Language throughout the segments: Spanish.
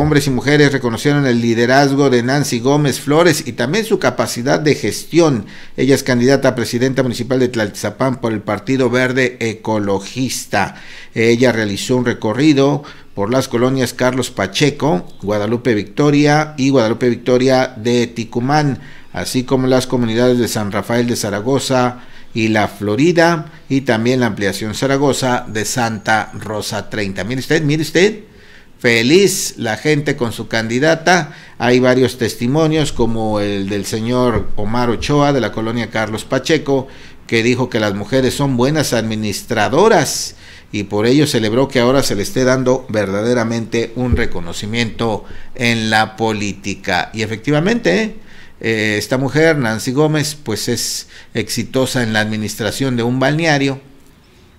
hombres y mujeres reconocieron el liderazgo de Nancy Gómez Flores y también su capacidad de gestión. Ella es candidata a presidenta municipal de Tlaltizapán por el Partido Verde Ecologista. Ella realizó un recorrido por las colonias Carlos Pacheco, Guadalupe Victoria y Guadalupe Victoria de Ticumán, así como las comunidades de San Rafael de Zaragoza, y la Florida y también la ampliación Zaragoza de Santa Rosa 30. Mire usted, mire usted, feliz la gente con su candidata. Hay varios testimonios como el del señor Omar Ochoa de la colonia Carlos Pacheco, que dijo que las mujeres son buenas administradoras y por ello celebró que ahora se le esté dando verdaderamente un reconocimiento en la política. Y efectivamente, ¿eh? Eh, esta mujer, Nancy Gómez, pues es exitosa en la administración de un balneario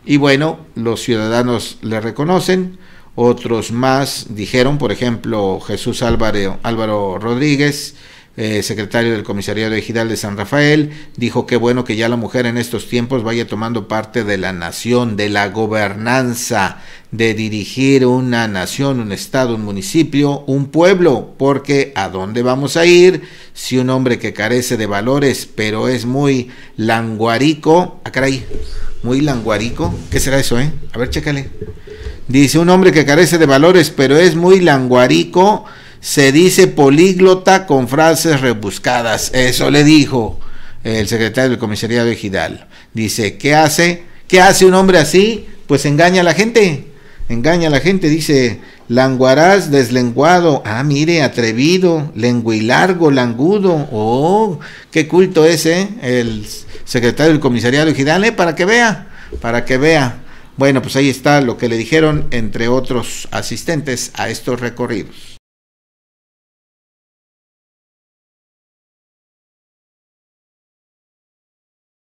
y bueno, los ciudadanos le reconocen otros más dijeron, por ejemplo, Jesús Álvaro, Álvaro Rodríguez, eh, secretario del Comisariado Ejidal de San Rafael, dijo que bueno que ya la mujer en estos tiempos vaya tomando parte de la nación, de la gobernanza, de dirigir una nación, un estado, un municipio, un pueblo, porque ¿a dónde vamos a ir si un hombre que carece de valores, pero es muy languarico, ah caray, muy languarico, ¿qué será eso, eh? A ver, chécale. Dice, un hombre que carece de valores, pero es muy languarico, se dice políglota con frases rebuscadas. Eso le dijo el secretario del comisariado de Gidal. Dice, ¿qué hace? ¿Qué hace un hombre así? Pues engaña a la gente. Engaña a la gente, dice, languaraz, deslenguado, ah, mire, atrevido, lenguilargo, langudo, oh, qué culto ese, eh, el secretario del comisariado de Gidal, eh, para que vea, para que vea. Bueno, pues ahí está lo que le dijeron, entre otros asistentes a estos recorridos.